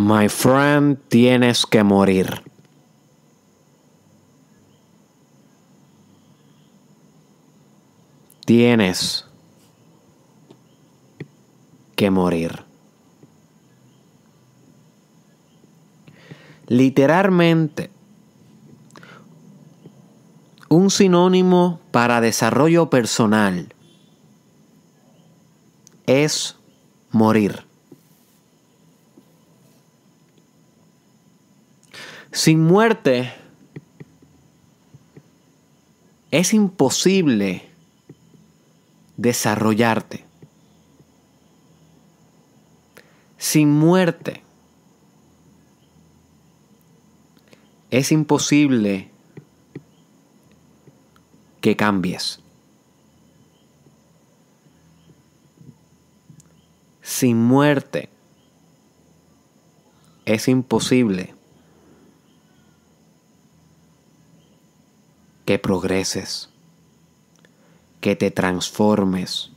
My friend, tienes que morir. Tienes que morir. Literalmente, un sinónimo para desarrollo personal es morir. Sin muerte es imposible desarrollarte. Sin muerte es imposible que cambies. Sin muerte es imposible que progreses, que te transformes,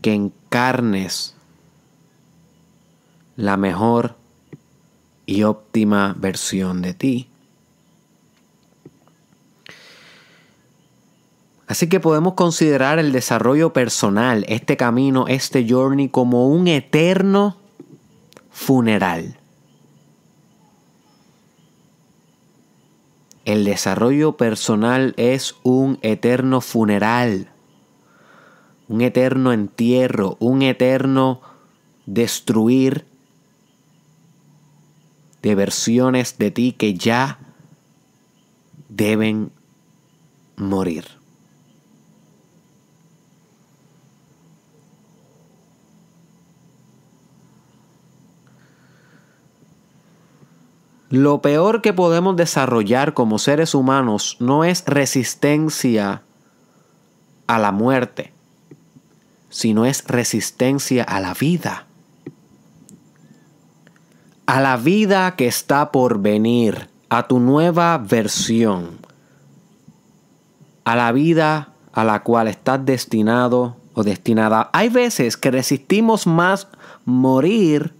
que encarnes la mejor y óptima versión de ti. Así que podemos considerar el desarrollo personal, este camino, este journey, como un eterno funeral. El desarrollo personal es un eterno funeral, un eterno entierro, un eterno destruir de versiones de ti que ya deben morir. Lo peor que podemos desarrollar como seres humanos no es resistencia a la muerte, sino es resistencia a la vida. A la vida que está por venir, a tu nueva versión, a la vida a la cual estás destinado o destinada. Hay veces que resistimos más morir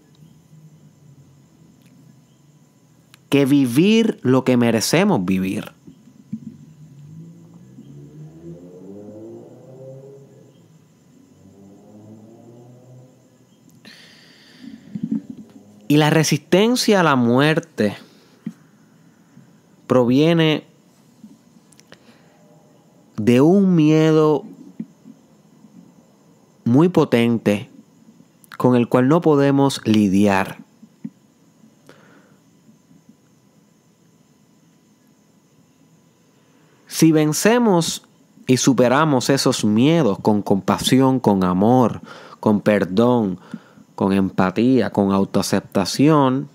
que vivir lo que merecemos vivir. Y la resistencia a la muerte proviene de un miedo muy potente con el cual no podemos lidiar. Si vencemos y superamos esos miedos con compasión, con amor, con perdón, con empatía, con autoaceptación,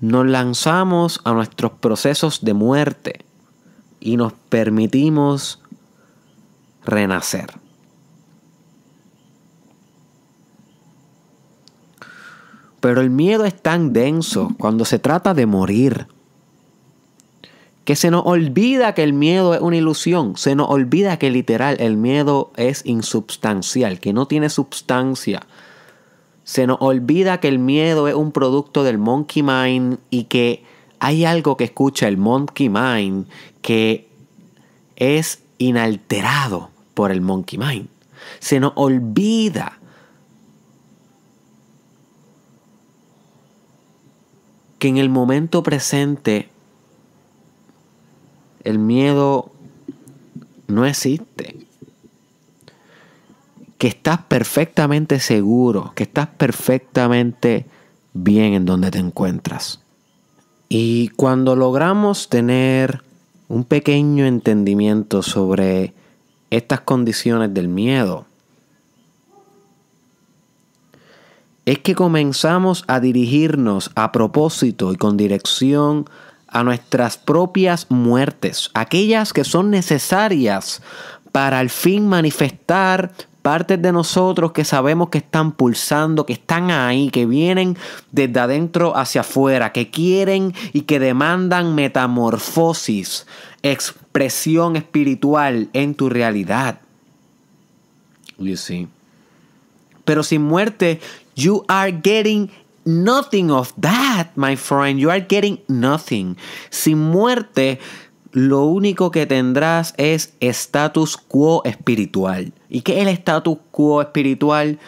nos lanzamos a nuestros procesos de muerte y nos permitimos renacer. Pero el miedo es tan denso cuando se trata de morir que se nos olvida que el miedo es una ilusión, se nos olvida que literal el miedo es insubstancial, que no tiene sustancia, Se nos olvida que el miedo es un producto del monkey mind y que hay algo que escucha el monkey mind que es inalterado por el monkey mind. Se nos olvida que en el momento presente el miedo no existe. Que estás perfectamente seguro, que estás perfectamente bien en donde te encuentras. Y cuando logramos tener un pequeño entendimiento sobre estas condiciones del miedo, es que comenzamos a dirigirnos a propósito y con dirección a nuestras propias muertes, aquellas que son necesarias para al fin manifestar partes de nosotros que sabemos que están pulsando, que están ahí, que vienen desde adentro hacia afuera, que quieren y que demandan metamorfosis, expresión espiritual en tu realidad. Pero sin muerte You are getting nothing of that, my friend. You are getting nothing. Sin muerte, lo único que tendrás es status quo espiritual. ¿Y qué es el status quo espiritual?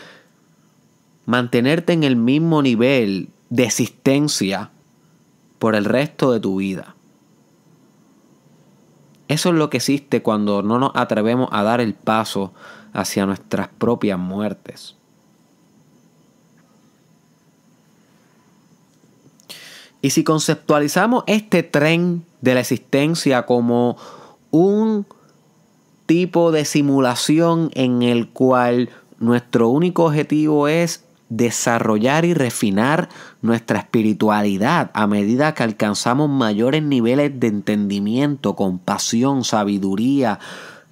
Mantenerte en el mismo nivel de existencia por el resto de tu vida. Eso es lo que existe cuando no nos atrevemos a dar el paso hacia nuestras propias muertes. Y si conceptualizamos este tren de la existencia como un tipo de simulación en el cual nuestro único objetivo es desarrollar y refinar nuestra espiritualidad a medida que alcanzamos mayores niveles de entendimiento, compasión, sabiduría,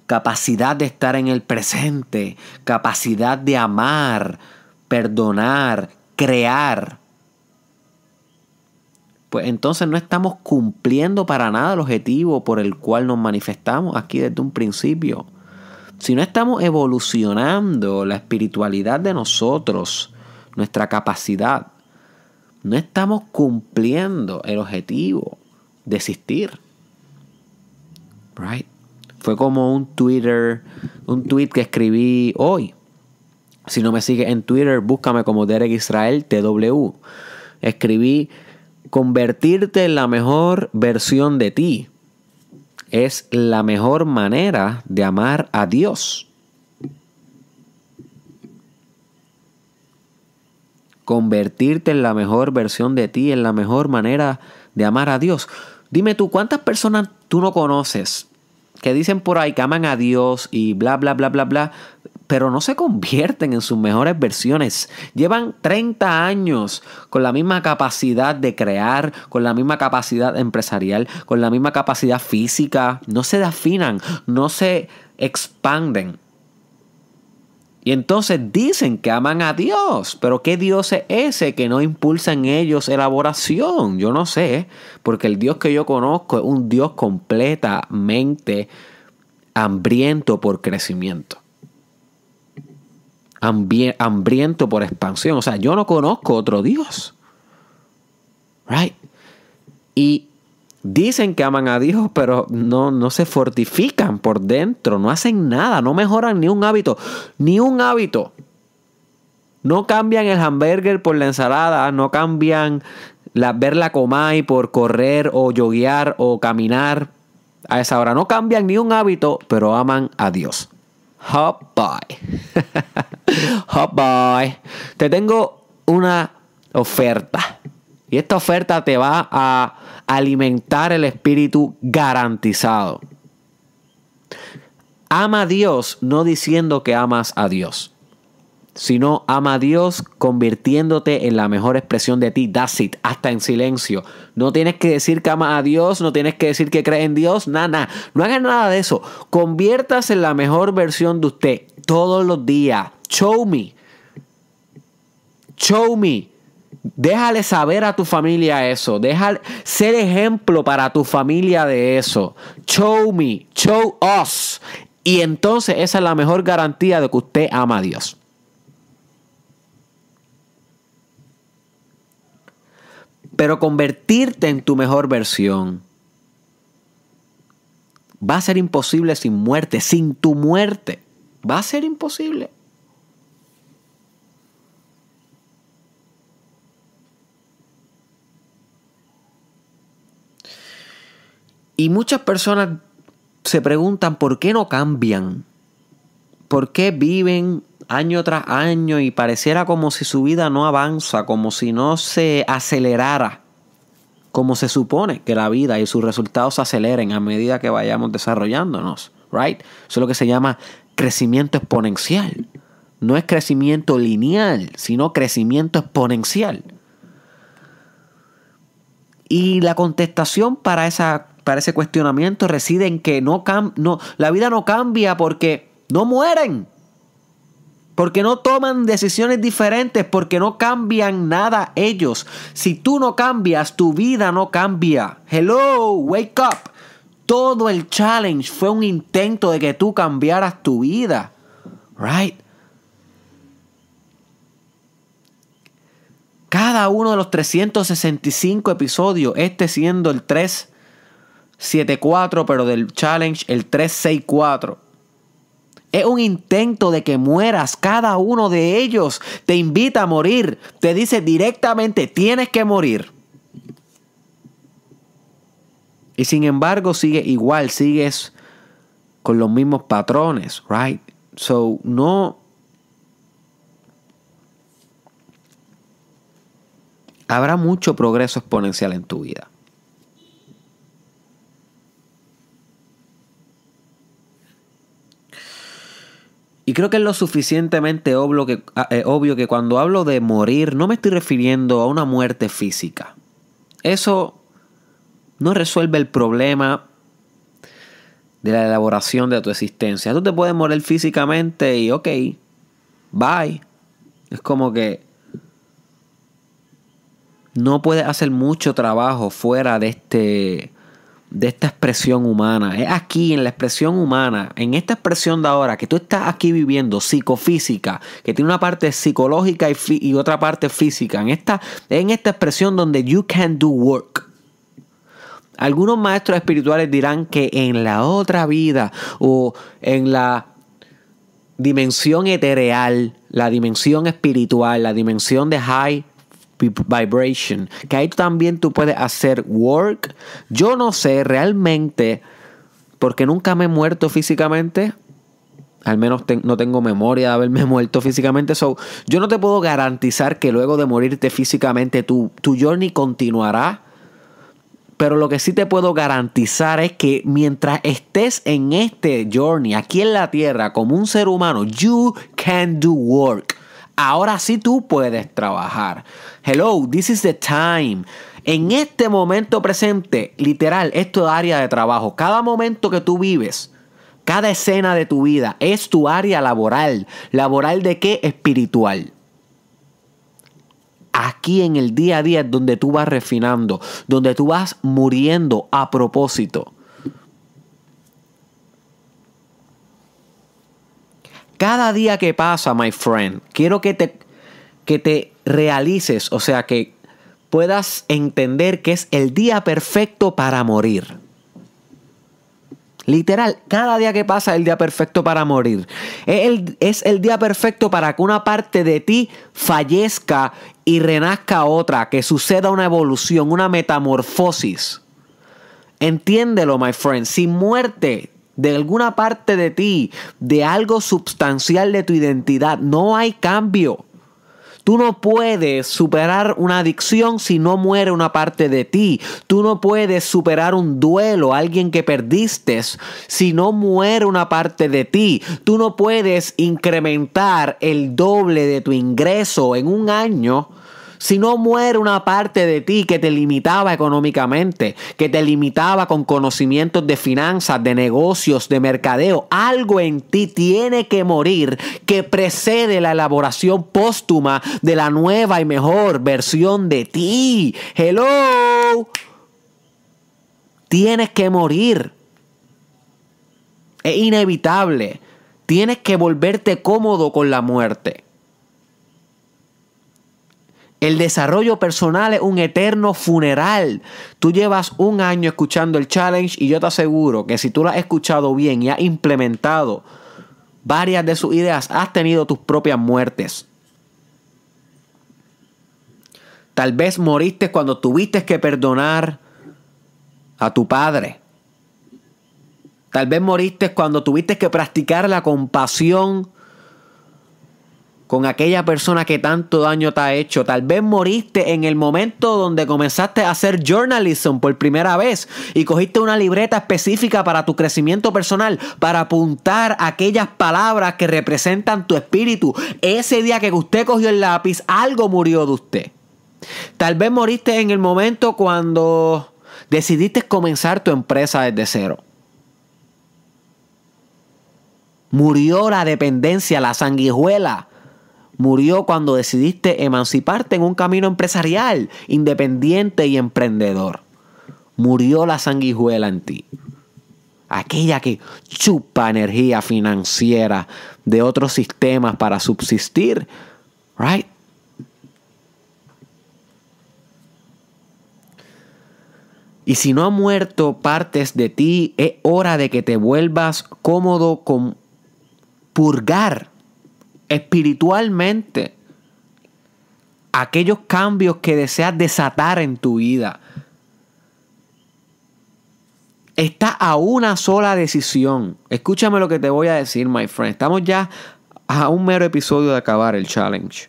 capacidad de estar en el presente, capacidad de amar, perdonar, crear pues entonces no estamos cumpliendo para nada el objetivo por el cual nos manifestamos aquí desde un principio. Si no estamos evolucionando la espiritualidad de nosotros, nuestra capacidad, no estamos cumpliendo el objetivo de existir. Right? Fue como un Twitter, un tweet que escribí hoy. Si no me sigues en Twitter, búscame como Derek Israel TW. Escribí convertirte en la mejor versión de ti es la mejor manera de amar a Dios. Convertirte en la mejor versión de ti es la mejor manera de amar a Dios. Dime tú, ¿cuántas personas tú no conoces que dicen por ahí que aman a Dios y bla, bla, bla, bla, bla? pero no se convierten en sus mejores versiones. Llevan 30 años con la misma capacidad de crear, con la misma capacidad empresarial, con la misma capacidad física. No se afinan, no se expanden. Y entonces dicen que aman a Dios, pero ¿qué Dios es ese que no impulsa en ellos elaboración? Yo no sé, porque el Dios que yo conozco es un Dios completamente hambriento por crecimiento hambriento por expansión. O sea, yo no conozco otro Dios. Y dicen que aman a Dios, pero no, no se fortifican por dentro, no hacen nada, no mejoran ni un hábito, ni un hábito. No cambian el hamburger por la ensalada, no cambian la, ver la comay por correr o yoguear o caminar a esa hora. No cambian ni un hábito, pero aman a Dios. Hot Boy. Boy. Te tengo una oferta. Y esta oferta te va a alimentar el espíritu garantizado. Ama a Dios no diciendo que amas a Dios sino ama a Dios convirtiéndote en la mejor expresión de ti, that's it, hasta en silencio. No tienes que decir que ama a Dios, no tienes que decir que cree en Dios, nada, no hagas nada de eso. Conviértase en la mejor versión de usted todos los días. Show me. Show me. Déjale saber a tu familia eso. Déjale ser ejemplo para tu familia de eso. Show me, show us. Y entonces esa es la mejor garantía de que usted ama a Dios. pero convertirte en tu mejor versión va a ser imposible sin muerte, sin tu muerte. Va a ser imposible. Y muchas personas se preguntan por qué no cambian. ¿Por qué viven año tras año y pareciera como si su vida no avanza, como si no se acelerara, como se supone que la vida y sus resultados se aceleren a medida que vayamos desarrollándonos, right? Eso es lo que se llama crecimiento exponencial. No es crecimiento lineal, sino crecimiento exponencial. Y la contestación para, esa, para ese cuestionamiento reside en que no, no la vida no cambia porque no mueren. Porque no toman decisiones diferentes, porque no cambian nada ellos. Si tú no cambias, tu vida no cambia. Hello, wake up. Todo el challenge fue un intento de que tú cambiaras tu vida. Right? Cada uno de los 365 episodios, este siendo el 374, pero del challenge el 364 es un intento de que mueras. Cada uno de ellos te invita a morir. Te dice directamente, tienes que morir. Y sin embargo, sigue igual, sigues con los mismos patrones, right? So, no. Habrá mucho progreso exponencial en tu vida. Y creo que es lo suficientemente obvio que, ah, eh, obvio que cuando hablo de morir no me estoy refiriendo a una muerte física. Eso no resuelve el problema de la elaboración de tu existencia. Tú te puedes morir físicamente y ok, bye. Es como que no puedes hacer mucho trabajo fuera de este de esta expresión humana. Es aquí, en la expresión humana, en esta expresión de ahora, que tú estás aquí viviendo, psicofísica, que tiene una parte psicológica y, otra parte física. En esta, en esta expresión donde you can do work. Algunos maestros espirituales dirán que en la otra vida o en la dimensión etereal, la dimensión espiritual, la dimensión de high vibration. Que ahí también tú puedes hacer work. Yo no sé realmente, porque nunca me he muerto físicamente. Al menos no tengo memoria de haberme muerto físicamente. yo no te puedo garantizar que luego de morirte físicamente tu, tu journey continuará. Pero lo que sí te puedo garantizar es que mientras estés en este journey, aquí en la tierra, como un ser humano, you can do work ahora sí tú puedes trabajar. Hello, this is the time. En este momento presente, literal, esto es área de trabajo. Cada momento que tú vives, cada escena de tu vida es tu área laboral. ¿Laboral de qué? Espiritual. Aquí en el día a día es donde tú vas refinando, donde tú vas muriendo a propósito Cada día que pasa, my friend, quiero que te, que te realices, o sea, que puedas entender que es el día perfecto para morir. Literal, cada día que pasa es el día perfecto para morir. Es el, es el, día perfecto para que una parte de ti fallezca y renazca otra, que suceda una evolución, una metamorfosis. Entiéndelo, my friend. Sin muerte de alguna parte de ti, de algo sustancial de tu identidad. No hay cambio. Tú no puedes superar una adicción si no muere una parte de ti. Tú no puedes superar un duelo, alguien que perdiste, si no muere una parte de ti. Tú no puedes incrementar el doble de tu ingreso en un año si no muere una parte de ti que te limitaba económicamente, que te limitaba con conocimientos de finanzas, de negocios, de mercadeo, algo en ti tiene que morir que precede la elaboración póstuma de la nueva y mejor versión de ti. Hello. Tienes que morir. Es inevitable. Tienes que volverte cómodo con la muerte. El desarrollo personal es un eterno funeral. Tú llevas un año escuchando el challenge y yo te aseguro que si tú lo has escuchado bien y has implementado varias de sus ideas, has tenido tus propias muertes. Tal vez moriste cuando tuviste que perdonar a tu padre. Tal vez moriste cuando tuviste que practicar la compasión con aquella persona que tanto daño te ha hecho. Tal vez moriste en el momento donde comenzaste a hacer journalism por primera vez y cogiste una libreta específica para tu crecimiento personal, para apuntar aquellas palabras que representan tu espíritu. Ese día que usted cogió el lápiz, algo murió de usted. Tal vez moriste en el momento cuando decidiste comenzar tu empresa desde cero. Murió la dependencia, la sanguijuela murió cuando decidiste emanciparte en un camino empresarial, independiente y emprendedor. Murió la sanguijuela en ti. Aquella que chupa energía financiera de otros sistemas para subsistir. Right? Y si no ha muerto partes de ti, es hora de que te vuelvas cómodo con purgar espiritualmente aquellos cambios que deseas desatar en tu vida. Está a una sola decisión. Escúchame lo que te voy a decir, my friend. Estamos ya a un mero episodio de acabar el challenge.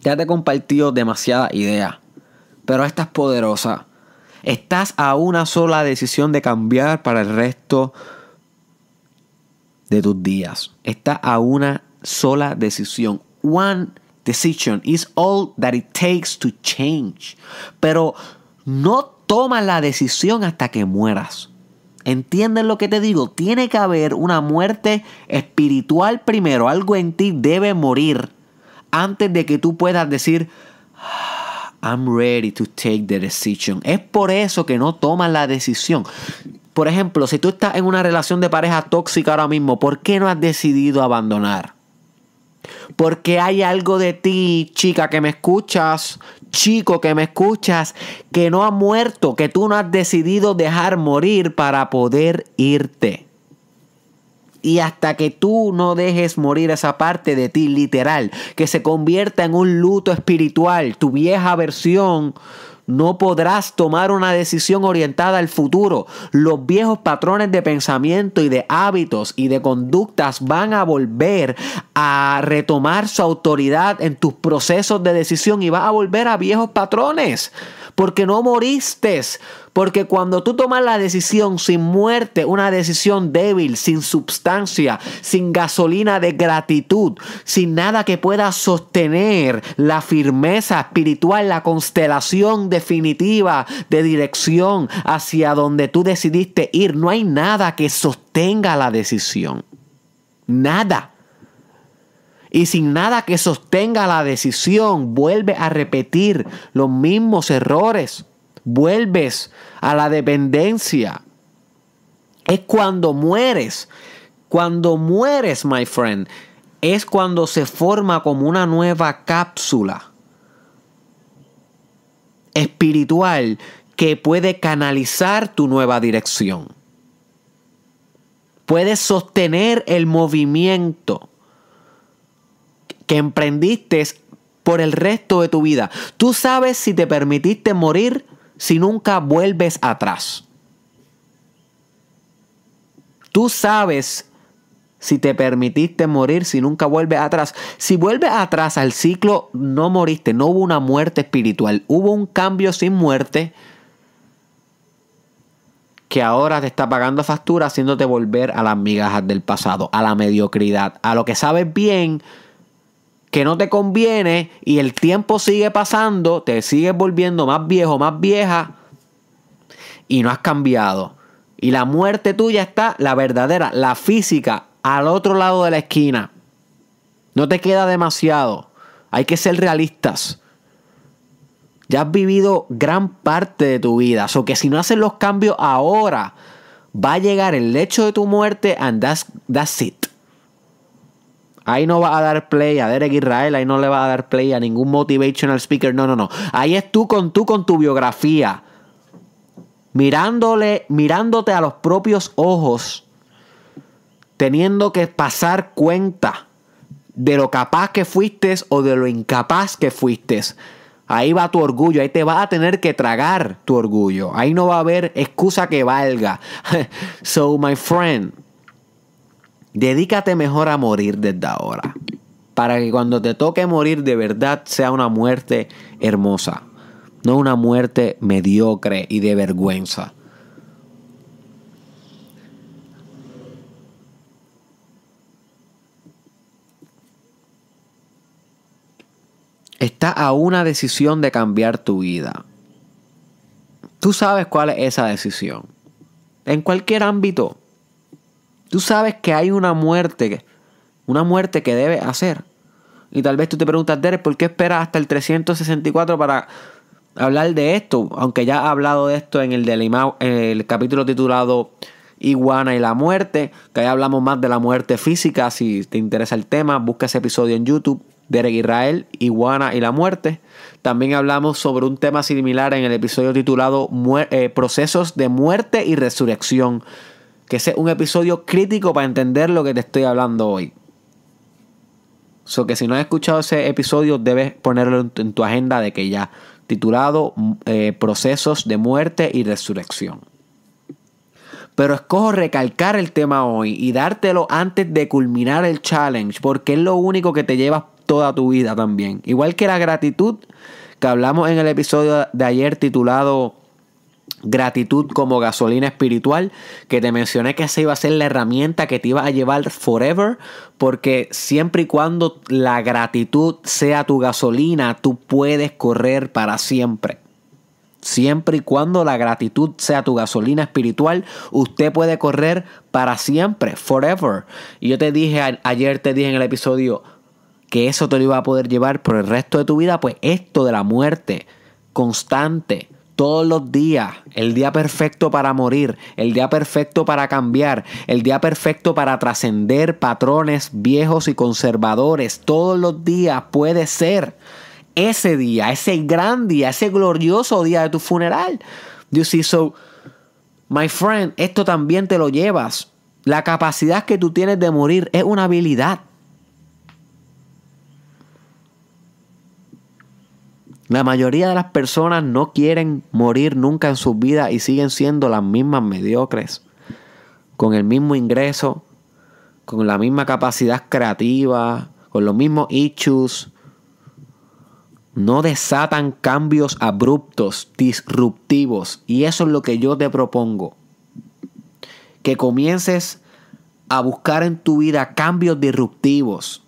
Ya te he compartido demasiada idea pero esta poderosa. Estás a una sola decisión de cambiar para el resto de tus días. Estás a una sola decisión. One decision is all that it takes to change. Pero no tomas la decisión hasta que mueras. ¿Entiendes lo que te digo? Tiene que haber una muerte espiritual primero. Algo en ti debe morir antes de que tú puedas decir, ah, I'm ready to take the decision. Es por eso que no tomas la decisión. Por ejemplo, si tú estás en una relación de pareja tóxica ahora mismo, ¿por qué no has decidido abandonar? Porque hay algo de ti, chica que me escuchas, chico que me escuchas, que no ha muerto, que tú no has decidido dejar morir para poder irte. Y hasta que tú no dejes morir esa parte de ti literal, que se convierta en un luto espiritual, tu vieja versión no podrás tomar una decisión orientada al futuro. Los viejos patrones de pensamiento y de hábitos y de conductas van a volver a retomar su autoridad en tus procesos de decisión y vas a volver a viejos patrones porque no moriste. Porque cuando tú tomas la decisión sin muerte, una decisión débil, sin sustancia, sin gasolina de gratitud, sin nada que pueda sostener la firmeza espiritual, la constelación definitiva de dirección hacia donde tú decidiste ir, no hay nada que sostenga la decisión. Nada y sin nada que sostenga la decisión, vuelve a repetir los mismos errores, vuelves a la dependencia. Es cuando mueres, cuando mueres, my friend, es cuando se forma como una nueva cápsula espiritual que puede canalizar tu nueva dirección. Puedes sostener el movimiento que emprendiste por el resto de tu vida. Tú sabes si te permitiste morir si nunca vuelves atrás. Tú sabes si te permitiste morir, si nunca vuelves atrás. Si vuelves atrás al ciclo, no moriste, no hubo una muerte espiritual, hubo un cambio sin muerte que ahora te está pagando factura haciéndote volver a las migajas del pasado, a la mediocridad, a lo que sabes bien, que no te conviene y el tiempo sigue pasando, te sigues volviendo más viejo, más vieja y no has cambiado. Y la muerte tuya está, la verdadera, la física, al otro lado de la esquina. No te queda demasiado. Hay que ser realistas. Ya has vivido gran parte de tu vida. O que si no haces los cambios ahora, va a llegar el lecho de tu muerte and das that's it. Ahí no va a dar play a Derek Israel, ahí no le va a dar play a ningún motivational speaker, no, no, no. Ahí es tú con tú, con tu biografía. Mirándole, mirándote a los propios ojos, teniendo que pasar cuenta de lo capaz que fuiste o de lo incapaz que fuiste. Ahí va tu orgullo, ahí te va a tener que tragar tu orgullo. Ahí no va a haber excusa que valga. so, my friend, Dedícate mejor a morir desde ahora. Para que cuando te toque morir de verdad sea una muerte hermosa. No una muerte mediocre y de vergüenza. Está a una decisión de cambiar tu vida. Tú sabes cuál es esa decisión. En cualquier ámbito. Tú sabes que hay una muerte, una muerte que debe hacer. Y tal vez tú te preguntas, Derek, ¿por qué esperas hasta el 364 para hablar de esto? Aunque ya ha hablado de esto en el, en el capítulo titulado Iguana y la muerte, que ahí hablamos más de la muerte física. Si te interesa el tema, busca ese episodio en YouTube. Derek Israel, Iguana y la muerte. También hablamos sobre un tema similar en el episodio titulado eh, Procesos de muerte y resurrección que ese es un episodio crítico para entender lo que te estoy hablando hoy. So que si no has escuchado ese episodio, debes ponerlo en tu, agenda de que ya, titulado mm, eh, Procesos de muerte y resurrección. Pero escojo recalcar el tema hoy y dártelo antes de culminar el challenge, porque es lo único que te lleva toda tu vida también. Igual que la gratitud que hablamos en el episodio de ayer titulado Gratitud como gasolina espiritual, que te mencioné que esa iba a ser la herramienta que te iba a llevar forever, porque siempre y cuando la gratitud sea tu gasolina, tú puedes correr para siempre. Siempre y cuando la gratitud sea tu gasolina espiritual, usted puede correr para siempre, forever. Y yo te dije, ayer te dije en el episodio que eso te lo iba a poder llevar por el resto de tu vida, pues esto de la muerte constante todos los días, el día perfecto para morir, el día perfecto para cambiar, el día perfecto para trascender patrones viejos y conservadores, todos los días puede ser ese día, ese gran día, ese glorioso día de tu funeral. You see, so, my friend, esto también te lo llevas. La capacidad que tú tienes de morir es una habilidad. La mayoría de las personas no quieren morir nunca en sus vidas y siguen siendo las mismas mediocres, con el mismo ingreso, con la misma capacidad creativa, con los mismos issues. No desatan cambios abruptos, disruptivos. Y eso es lo que yo te propongo. Que comiences a buscar en tu vida cambios disruptivos.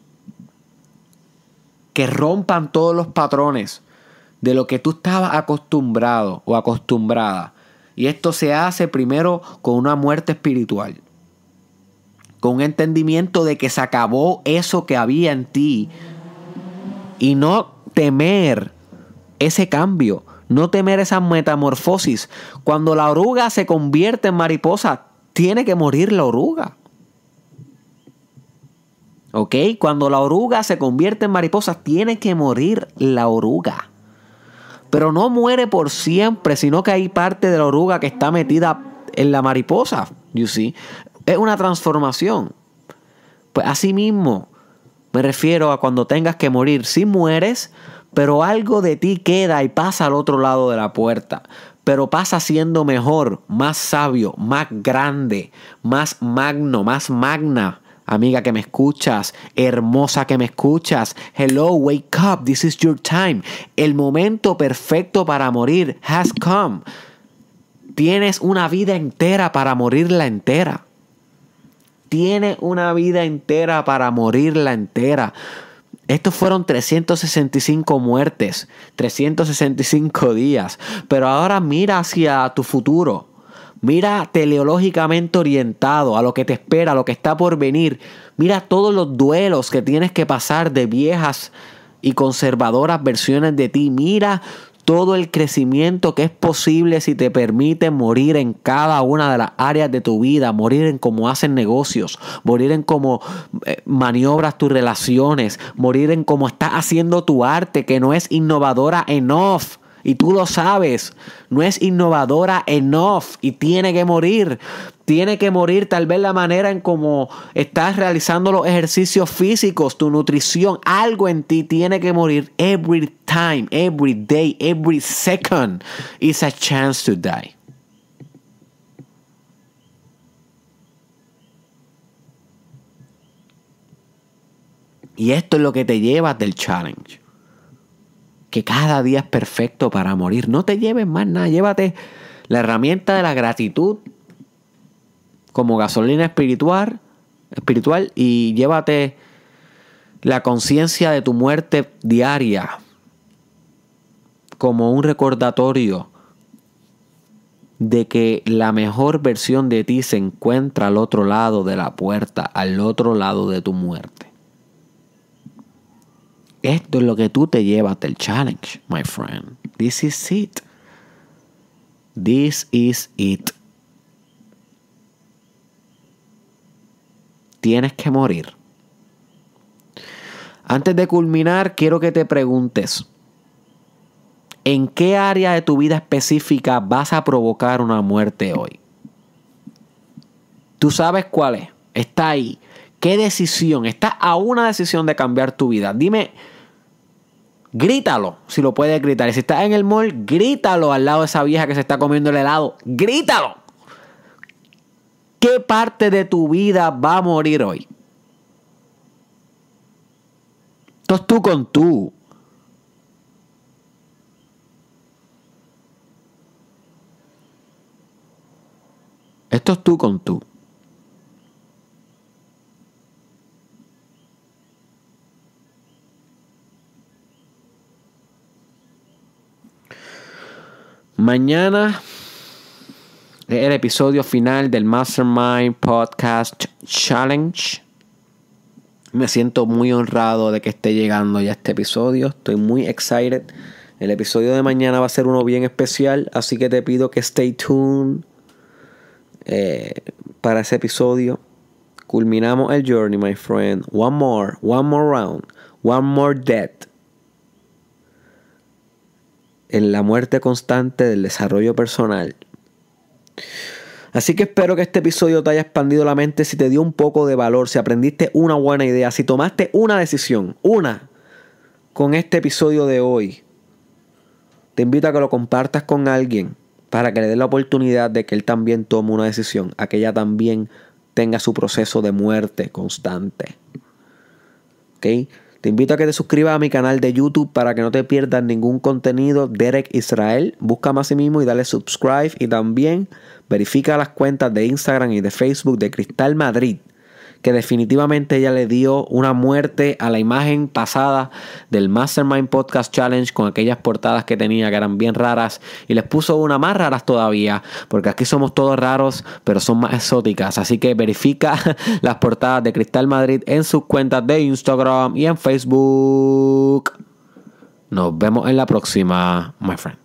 Que rompan todos los patrones de lo que tú estabas acostumbrado o acostumbrada. Y esto se hace primero con una muerte espiritual, con un entendimiento de que se acabó eso que había en ti y no temer ese cambio, no temer esa metamorfosis. Cuando la oruga se convierte en mariposa, tiene que morir la oruga. ¿Ok? Cuando la oruga se convierte en mariposa, tiene que morir la oruga. Pero no muere por siempre, sino que hay parte de la oruga que está metida en la mariposa, you see. Es una transformación. Pues asimismo, mismo, me refiero a cuando tengas que morir. Si mueres, pero algo de ti queda y pasa al otro lado de la puerta. Pero pasa siendo mejor, más sabio, más grande, más magno, más magna, Amiga que me escuchas, hermosa que me escuchas, hello, wake up, this is your time. El momento perfecto para morir has come. Tienes una vida entera para morirla entera. Tienes una vida entera para morirla entera. Estos fueron 365 muertes, 365 días. Pero ahora mira hacia tu futuro Mira teleológicamente orientado a lo que te espera, a lo que está por venir. Mira todos los duelos que tienes que pasar de viejas y conservadoras versiones de ti. Mira todo el crecimiento que es posible si te permite morir en cada una de las áreas de tu vida, morir en cómo hacen negocios, morir en cómo eh, maniobras tus relaciones, morir en cómo estás haciendo tu arte que no es innovadora enough. Y tú lo sabes, no es innovadora enough y tiene que morir. Tiene que morir tal vez la manera en cómo estás realizando los ejercicios físicos, tu nutrición, algo en ti tiene que morir every time, every day, every second is a chance to die. Y esto es lo que te lleva del challenge que cada día es perfecto para morir. No te lleves más nada, llévate la herramienta de la gratitud como gasolina espiritual, espiritual y llévate la conciencia de tu muerte diaria como un recordatorio de que la mejor versión de ti se encuentra al otro lado de la puerta, al otro lado de tu muerte. Esto es lo que tú te llevas del challenge, my friend. This is it. This is it. Tienes que morir. Antes de culminar, quiero que te preguntes, ¿en qué área de tu vida específica vas a provocar una muerte hoy? Tú sabes cuál es. Está ahí. ¿Qué decisión? ¿Estás a una decisión de cambiar tu vida. Dime grítalo si lo puedes gritar. Y si estás en el mall, grítalo al lado de esa vieja que se está comiendo el helado. Grítalo. ¿Qué parte de tu vida va a morir hoy? Esto es tú con tú. Esto es tú con tú. Mañana es el episodio final del Mastermind Podcast Challenge. Me siento muy honrado de que esté llegando ya este episodio. Estoy muy excited. El episodio de mañana va a ser uno bien especial, así que te pido que stay tuned eh, para ese episodio. Culminamos el journey, my friend. One more, one more round, one more death en la muerte constante del desarrollo personal. Así que espero que este episodio te haya expandido la mente, si te dio un poco de valor, si aprendiste una buena idea, si tomaste una decisión, una, con este episodio de hoy. Te invito a que lo compartas con alguien para que le dé la oportunidad de que él también tome una decisión, a que ella también tenga su proceso de muerte constante. ¿Ok? Te invito a que te suscribas a mi canal de YouTube para que no te pierdas ningún contenido. Derek Israel, búscame a sí mismo y dale subscribe. Y también verifica las cuentas de Instagram y de Facebook de Cristal Madrid que definitivamente ella le dio una muerte a la imagen pasada del Mastermind Podcast Challenge con aquellas portadas que tenía que eran bien raras y les puso una más raras todavía, porque aquí somos todos raros, pero son más exóticas. Así que verifica las portadas de Cristal Madrid en sus cuentas de Instagram y en Facebook. Nos vemos en la próxima, my friend.